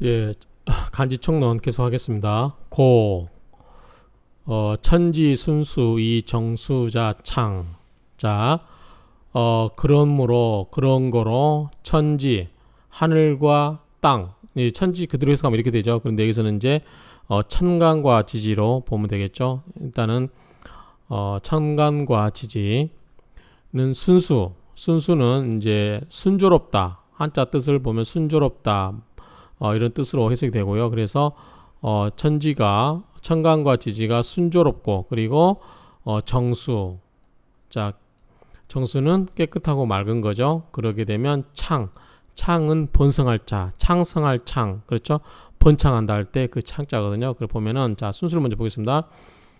예, 간지총 론 계속하겠습니다. 고, 어, 천지 순수 이 정수자 창. 자, 어, 그러므로 그런 거로 천지, 하늘과 땅. 이 천지 그대로 해석하면 이렇게 되죠. 그런데 여기서는 이제 어, 천간과 지지로 보면 되겠죠. 일단은 어, 천간과 지지는 순수, 순수는 이제 순조롭다. 한자 뜻을 보면 순조롭다, 어, 이런 뜻으로 해석이 되고요. 그래서 어, 천지가 천간과 지지가 순조롭고 그리고 어, 정수 자 정수는 깨끗하고 맑은 거죠. 그러게 되면 창 창은 본성할자 창성할 창 그렇죠. 번창한다 할 때 그 창자거든요. 그걸 보면은 자 순수를 먼저 보겠습니다.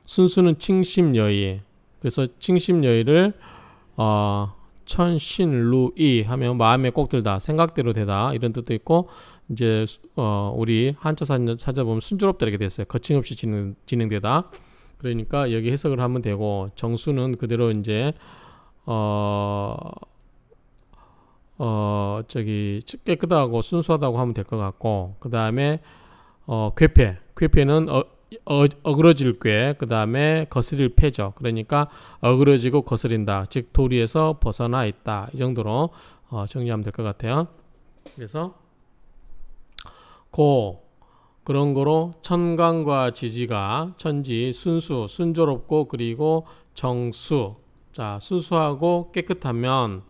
순수는 칭심여의 그래서 칭심여의를 어, 천신루이 하면 마음에 꼭 들다 생각대로 되다 이런 뜻도 있고 이제 어, 우리 한자 사전 찾아보면 순조롭다 이렇게 됐어요. 거침없이 진행, 진행되다. 그러니까 여기 해석을 하면 되고 정수는 그대로 이제 어, 어 저기 깨끗하고 순수하다고 하면 될 것 같고 그 다음에 어, 괴패 괴패는 어, 어, 어그러질 꾀, 그 다음에 거스릴 패죠. 그러니까 어그러지고 거스린다. 즉 도리에서 벗어나 있다. 이 정도로 어, 정리하면 될 것 같아요. 그래서 고 그런 거로 천강과 지지가 천지 순수 순조롭고 그리고 정수 자순수하고 깨끗하면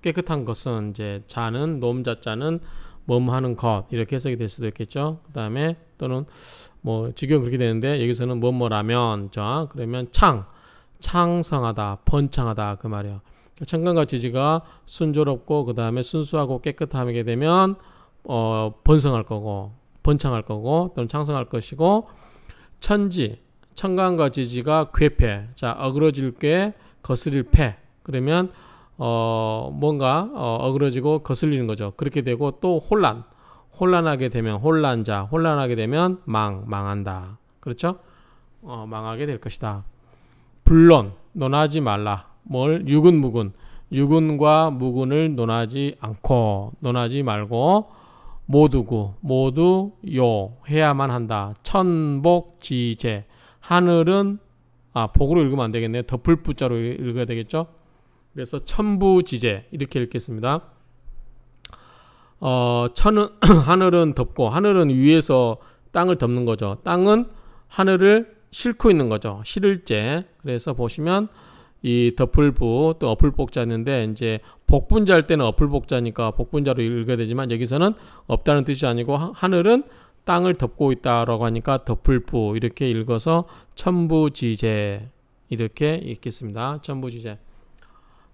깨끗한 것은 이제 자는 놈자자는 몸하는 것 이렇게 해석이 될 수도 있겠죠. 그 다음에 또는 뭐 지금 그렇게 되는데 여기서는 뭐뭐라면 자 그러면 창 창성하다 번창하다 그 말이야. 그러니까 천강과 지지가 순조롭고 그 다음에 순수하고 깨끗하게 되면 어, 번성할 거고 번창할 거고 또는 창성할 것이고 천지 천강과 지지가 괴패 자 어그러질 게거슬릴패 그러면 어 뭔가 어, 그러지고 거슬리는 거죠 그렇게 되고 또 혼란 혼란하게 되면 혼란자 혼란하게 되면 망 망한다 그렇죠 어, 망하게 될 것이다 불론 논하지 말라 뭘 유근 무근 유근과 무근을 논하지 않고 논하지 말고 모두구 모두 요 해야만 한다. 천복지제 하늘은 아 복으로 읽으면 안 되겠네요. 덮을부자로 읽어야 되겠죠. 그래서 천부지제 이렇게 읽겠습니다. 어 천은 하늘은 덮고 하늘은 위에서 땅을 덮는 거죠. 땅은 하늘을 싣고 있는 거죠. 실을 제 그래서 보시면 이 더풀부 또 어플복자인데 이제 복분자일 때는 어플복자니까 복분자로 읽어야 되지만 여기서는 없다는 뜻이 아니고 하늘은 땅을 덮고 있다라고 하니까 덮을부 이렇게 읽어서 천부지제 이렇게 읽겠습니다. 천부지제.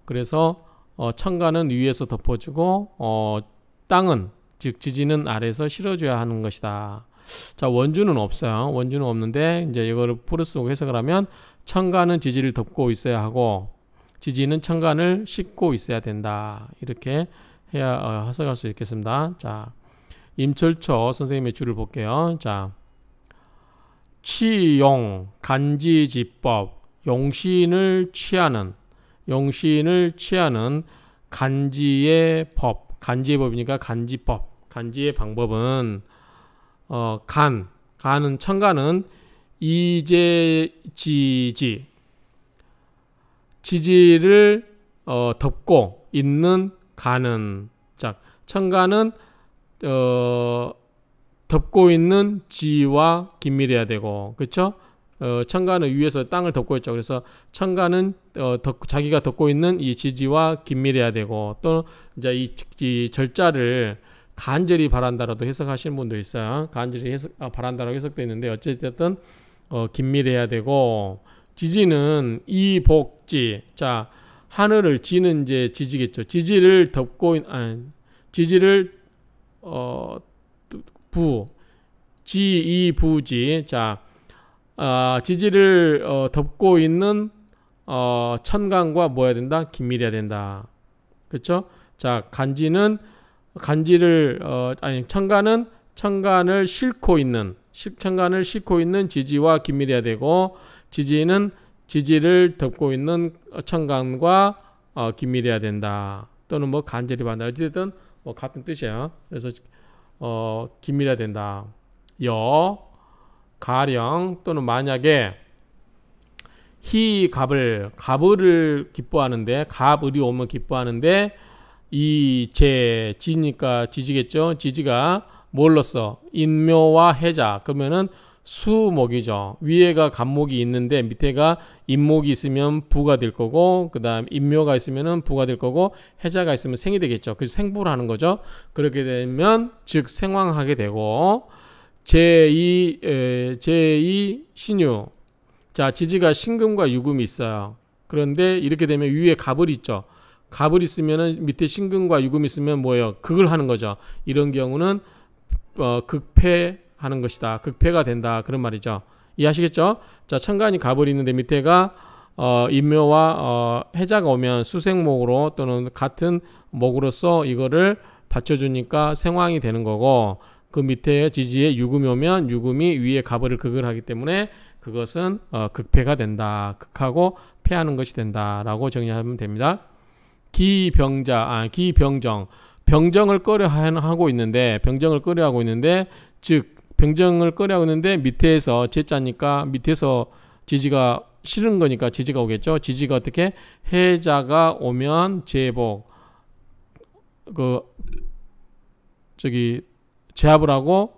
그래서 어, 천가는 위에서 덮어주고 어, 땅은 즉 지지는 아래서 실어줘야 하는 것이다. 자 원주는 없어요. 원주는 없는데 이제 이거를 포르스고 해석을 하면 천간은 지지를 덮고 있어야 하고 지지는 천간을 씻고 있어야 된다. 이렇게 해야 어, 해석할 수 있겠습니다. 자, 임철초 선생님의 줄을 볼게요. 자, 치용 간지지법 용신을 취하는 용신을 취하는 간지의 법 간지의 법이니까 간지법 간지의 방법은 어, 간 간은 천간은 이제 지지 지지를 어, 덮고 있는 가는 자천가는 어, 덮고 있는 지와 긴밀해야 되고 그렇죠? 어, 천가는 위에서 땅을 덮고 있죠. 그래서 천가는 어, 덮, 자기가 덮고 있는 이 지지와 긴밀해야 되고 또 이제 이, 이 절자를 간절히 바란다라도 해석하시는 분도 있어요. 간절히 해석, 아, 바란다라고 해석되어 있는데 어쨌든 어, 긴밀해야 되고 지지는 이 복지 자 하늘을 지는 이제 지지겠죠. 지지를 덮고 아 지지를 어 부 지이부지 자 어, 지지를 어, 덮고 있는 어, 천간과 뭐야 된다 긴밀해야 된다 그렇죠? 자 간지는 간지를 어, 아니 천간은 천간을 싣고 있는 십천간을 싣고 있는 지지와 긴밀해야 되고 지지는 지지를 덮고 있는 천간과 어, 긴밀해야 된다. 또는 뭐 간절히 받는다. 어찌든뭐 같은 뜻이야. 그래서 어, 긴밀해야 된다. 여, 가령 또는 만약에 희 갑을 갑을 기뻐하는데 갑을이 오면 기뻐하는데 이 제 지니까 지지겠죠. 지지가 뭘로써? 인묘와 해자. 그러면은 수목이죠. 위에가 간목이 있는데 밑에가 인목이 있으면 부가 될 거고 그다음 인묘가 있으면 부가 될 거고 해자가 있으면 생이 되겠죠. 그 생부를 하는 거죠. 그렇게 되면 즉생황하게 되고 제2 제2 신유. 자, 지지가 신금과 유금이 있어요. 그런데 이렇게 되면 위에 갑을 있죠. 갑을 있으면 밑에 신금과 유금이 있으면 뭐예요? 극을 하는 거죠. 이런 경우는 어, 극패하는 것이다. 극패가 된다. 그런 말이죠. 이해하시겠죠? 자, 천간이 가버리는데 밑에가 어, 인묘와 어, 해자가 오면 수생목으로 또는 같은 목으로서 이거를 받쳐주니까 생황이 되는 거고 그 밑에 지지에 유금이 오면 유금이 위에 가버릴 극을 하기 때문에 그것은 어, 극패가 된다. 극하고 패하는 것이 된다라고 정리하면 됩니다. 기병자, 아, 기병정. 병정을 꺼려 하고 있는데 병정을 꺼려 하고 있는데 즉 병정을 꺼려 하고 있는데 밑에서 제자니까 밑에서 지지가 싫은 거니까 지지가 오겠죠. 지지가 어떻게 해자가 오면 제복 그 저기 제압을 하고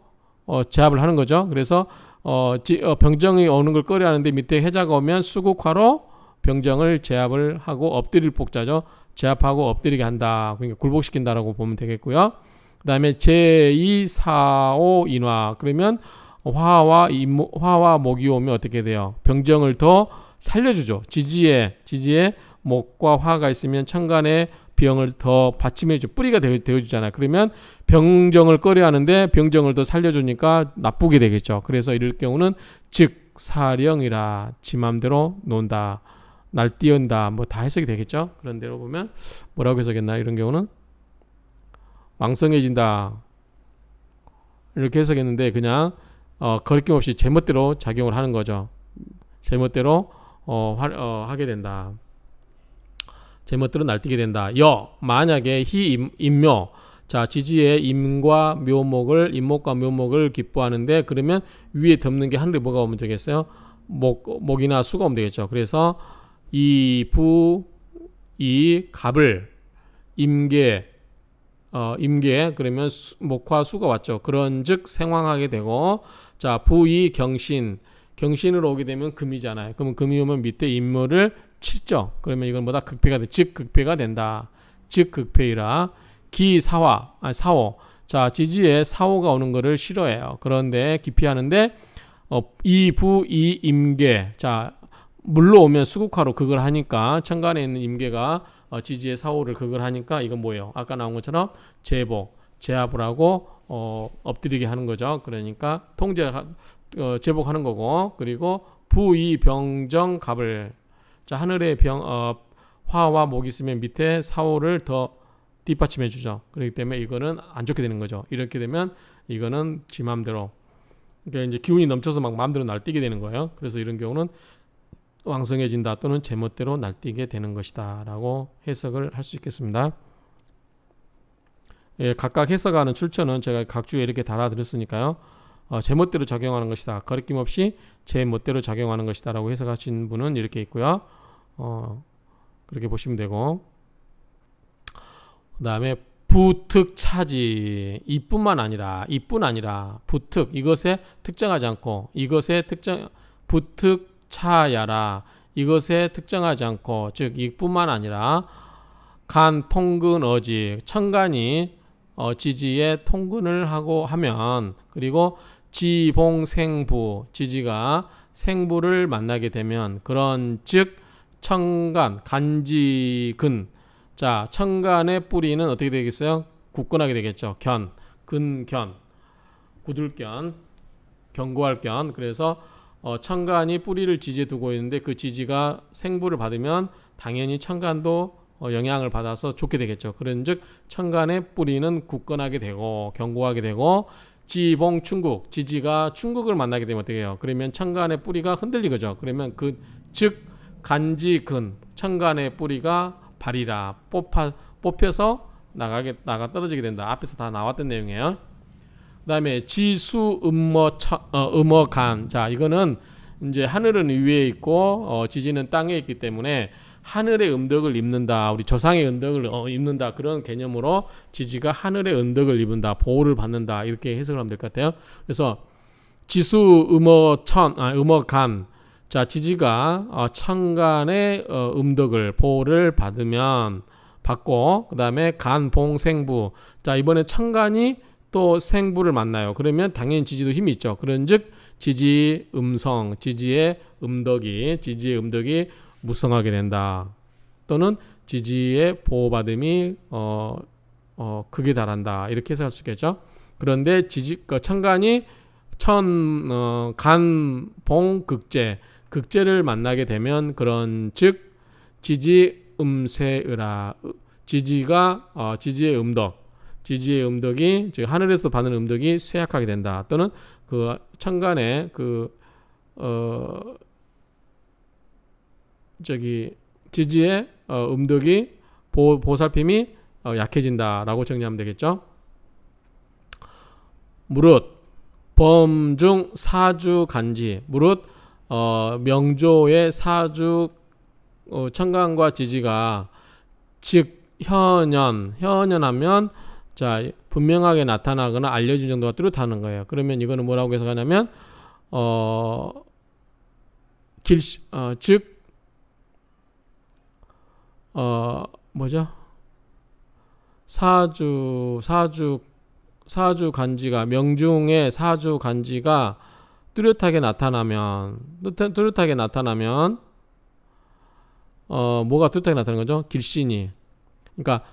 어 제압을 하는 거죠. 그래서 어, 지, 어 병정이 오는 걸 꺼려 하는데 밑에 해자가 오면 수국화로 병정을 제압을 하고 엎드릴 복자죠. 제압하고 엎드리게 한다. 그러니까 굴복시킨다라고 보면 되겠고요. 그 다음에 제2, 4, 5 인화. 그러면 화와 임무 화와 목이 오면 어떻게 돼요? 병정을 더 살려주죠. 지지에 지지에 목과 화가 있으면 천간에 병을 더 받침해줘 뿌리가 되 되어주잖아요. 그러면 병정을 꺼려하는데 병정을 더 살려주니까 나쁘게 되겠죠. 그래서 이럴 경우는 즉사령이라 지맘대로 논다. 날뛰는다 뭐 다 해석이 되겠죠 그런 대로 보면 뭐라고 해석했나 이런 경우는 왕성해진다 이렇게 해석했는데 그냥 어, 거리낌없이 제멋대로 작용을 하는 거죠 제멋대로 어, 화, 어, 하게 된다 제멋대로 날뛰게 된다 여 만약에 희 임묘 자 지지의 임과 묘목을 임목과 묘목을 기뻐하는데 그러면 위에 덮는 게 하늘에 뭐가 오면 되겠어요 목, 목이나 수가 오면 되겠죠 그래서 이, 부, 이, 갑을 임계 어, 임계 그러면 수, 목화 수가 왔죠. 그런즉 생황하게 되고 자 부이 경신 경신으로 오게 되면 금이잖아요. 그러면 금이 오면 밑에 임무를 칠죠. 그러면 이건 뭐다 극패가 돼. 즉 극패가 된다. 즉 극패이라 기사화 아 사호 자 지지에 사호가 오는 거를 싫어해요. 그런데 기피하는데 어, 이부이 임계 자 물로 오면 수국화로 그걸 하니까 천간에 있는 임계가 어, 지지의 사호를 그걸 하니까 이건 뭐예요? 아까 나온 것처럼 제복, 제압을 하고 어, 엎드리게 하는 거죠. 그러니까 통제 어, 제복하는 거고 그리고 부이병정 갑을 자 하늘의 병 어, 화와 목이 있으면 밑에 사호를 더 뒷받침해 주죠. 그렇기 때문에 이거는 안 좋게 되는 거죠. 이렇게 되면 이거는 지맘대로 그러니까 이제 기운이 넘쳐서 막 마음대로 날뛰게 되는 거예요. 그래서 이런 경우는 왕성해진다 또는 제멋대로 날뛰게 되는 것이다 라고 해석을 할 수 있겠습니다. 예, 각각 해석하는 출처는 제가 각 주에 이렇게 달아드렸으니까요. 어, 제멋대로 작용하는 것이다. 거리낌 없이 제멋대로 작용하는 것이다 라고 해석하신 분은 이렇게 있고요. 어, 그렇게 보시면 되고 그 다음에 부특차지 이뿐만 아니라 이뿐 아니라 부특 이것에 특정하지 않고 이것에 특정 부특 차야라 이것에 특정하지 않고 즉 이뿐만 아니라 간 통근 어지 천간이 어, 지지에 통근을 하고 하면 그리고 지봉생부 지지가 생부를 만나게 되면 그런 즉천간 간지근 자천간의 뿌리는 어떻게 되겠어요? 굳건하게 되겠죠. 견 근견 구들견 견고할 견 그래서 어, 천간이 뿌리를 지지에 두고 있는데 그 지지가 생부를 받으면 당연히 천간도 어, 영향을 받아서 좋게 되겠죠. 그런즉 천간의 뿌리는 굳건하게 되고 견고하게 되고 지봉 충국 지지가 충국을 만나게 되면 어떻게 해요? 그러면 천간의 뿌리가 흔들리거죠. 그러면 그 즉 간지근 천간의 뿌리가 발이라 뽑아, 뽑혀서 나가게 나가 떨어지게 된다. 앞에서 다 나왔던 내용이에요. 그다음에 지수 음모 어, 음어간 자 이거는 이제 하늘은 위에 있고 어, 지지는 땅에 있기 때문에 하늘의 음덕을 입는다 우리 조상의 음덕을 어, 입는다 그런 개념으로 지지가 하늘의 음덕을 입는다 보호를 받는다 이렇게 해석을 하면 될 것 같아요 그래서 지수 음어천 아 음어간 자 지지가 어, 천간의 어, 음덕을 보호를 받으면 받고 그 다음에 간봉생부 자 이번에 천간이 또 생부를 만나요. 그러면 당연히 지지도 힘이 있죠. 그런즉 지지 음성, 지지의 음덕이 지지의 음덕이 무성하게 된다. 또는 지지의 보호받음이 어, 어 극에 달한다. 이렇게 해석할 수 있겠죠. 그런데 지지 그 천간이 천 어, 간봉 극제 극제를 만나게 되면 그런 즉 지지 음세의라 지지가 어, 지지의 음덕 지지의 음덕이 즉 하늘에서 받는 음덕이 쇠약하게 된다. 또는 그 천간에 그어 저기 지지의 어, 음덕이 보, 보살핌이 어, 약해진다라고 정리하면 되겠죠. 무릇 범중 사주 간지 무릇 어, 명조의 사주 어, 청강과 지지가 즉 현연 현연하면 자, 분명하게 나타나거나 알려진 정도가 뚜렷하는 거예요. 그러면 이거는 뭐라고 해석하냐면, 어, 어, 즉, 어, 뭐죠? 사주, 사주, 사주 간지가, 명중의 사주 간지가 뚜렷하게 나타나면, 뚜렷하게 나타나면, 어, 뭐가 뚜렷하게 나타나는 거죠? 길신이. 그러니까,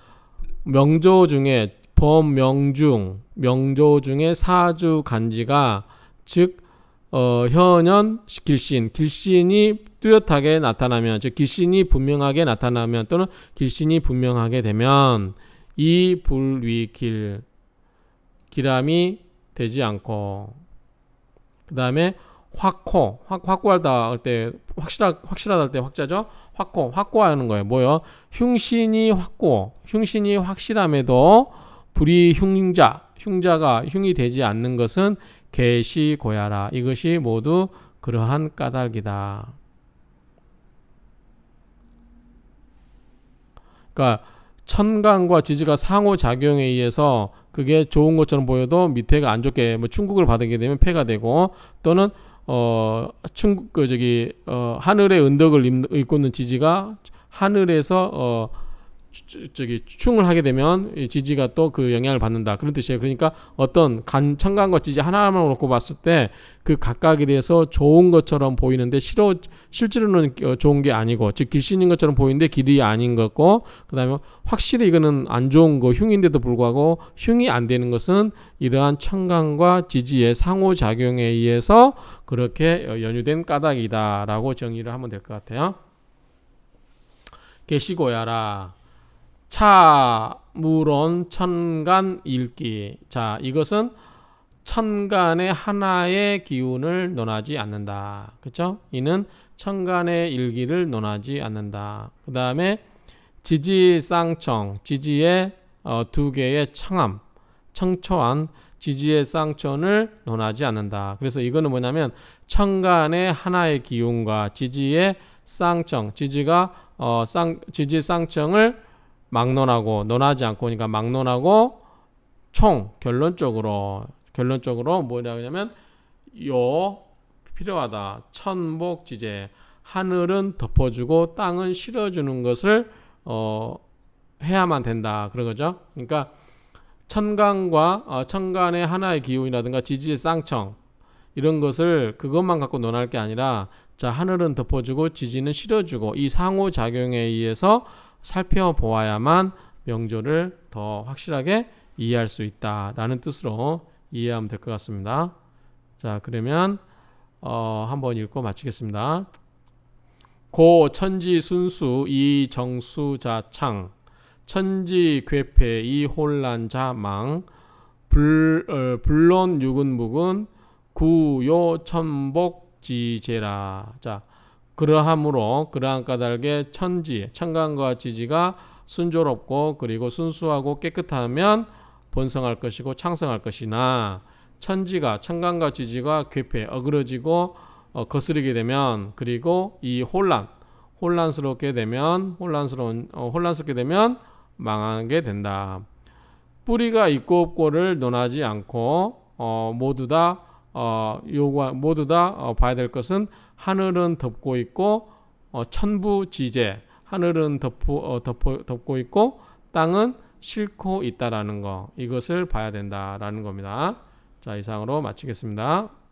명조 중에 범명중, 명조 중에 사주 간지가 즉 어, 현현 길신, 길신이 뚜렷하게 나타나면, 즉 길신이 분명하게 나타나면 또는 길신이 분명하게 되면 이 불위길 기람이 되지 않고 그 다음에 확호, 확, 고하다할 때 확실하, 확실하다 할 때 확자죠. 확고, 확고하는 거예요. 뭐요? 흉신이 확고, 흉신이 확실함에도 불이 흉자, 흉자가 흉이 되지 않는 것은 개시 고야라. 이것이 모두 그러한 까닭이다. 그러니까 천강과 지지가 상호작용에 의해서 그게 좋은 것처럼 보여도 밑에가 안 좋게 뭐 충국을 받게 되면 폐가 되고 또는 어충그 저기 어 하늘의 은덕을 입고 있는 지지가 하늘에서 어 저기 충을 하게 되면 지지가 또 그 영향을 받는다 그런 뜻이에요. 그러니까 어떤 간 청간과 지지 하나만 놓고 봤을 때 그 각각에 대해서 좋은 것처럼 보이는데 실어 실제로는 어, 좋은 게 아니고 즉 길신인 것처럼 보이는데 길이 아닌 거고 그다음에 확실히 이거는 안 좋은 거 흉인데도 불구하고 흉이 안 되는 것은 이러한 청간과 지지의 상호 작용에 의해서 그렇게 어, 연유된 까닭이다라고 정의를 하면 될 것 같아요. 계시고야라. 차 무론 천간 일기 자 이것은 천간의 하나의 기운을 논하지 않는다 그쵸 이는 천간의 일기를 논하지 않는다 그 다음에 지지쌍청 지지의 어, 두 개의 청함 청초한 지지의 쌍천을 논하지 않는다 그래서 이거는 뭐냐면 천간의 하나의 기운과 지지의 쌍청 지지가 어, 쌍, 지지 쌍청을 막론하고 논하지 않고 그러니까 막론하고 총 결론적으로 결론적으로 뭐냐 하냐면 요 필요하다 천복지제 하늘은 덮어주고 땅은 실어주는 것을 어, 해야만 된다 그런 거죠. 그러니까 천간과 어, 천간의 하나의 기운이라든가 지지의 쌍청 이런 것을 그것만 갖고 논할 게 아니라 자 하늘은 덮어주고 지지는 실어주고 이 상호작용에 의해서 살펴보아야만 명절을더 확실하게 이해할 수 있다라는 뜻으로 이해하면 될 것 같습니다. 자 그러면 어, 한번 읽고 마치겠습니다. 고 천지 순수 이 정수자창 천지 괴패 이 혼란자망 불, 어, 불론 유근묵은 구요 천복지제라 자 그러함으로 그러한 까닭에 천지, 천간과 지지가 순조롭고 그리고 순수하고 깨끗하면 번성할 것이고 창성할 것이나 천지가 천간과 지지가 괴폐 어그러지고 어, 거스르게 되면 그리고 이 혼란 혼란스럽게 되면 혼란스러운 어, 혼란스럽게 되면 망하게 된다. 뿌리가 있고 없고를 논하지 않고 어, 모두 다 어, 요구 모두 다 어, 봐야 될 것은 하늘은 덮고 있고 어, 천부지제 하늘은 덮고, 어, 덮고, 덮고 있고 땅은 싫고 있다라는 거 이것을 봐야 된다라는 겁니다. 자 이상으로 마치겠습니다.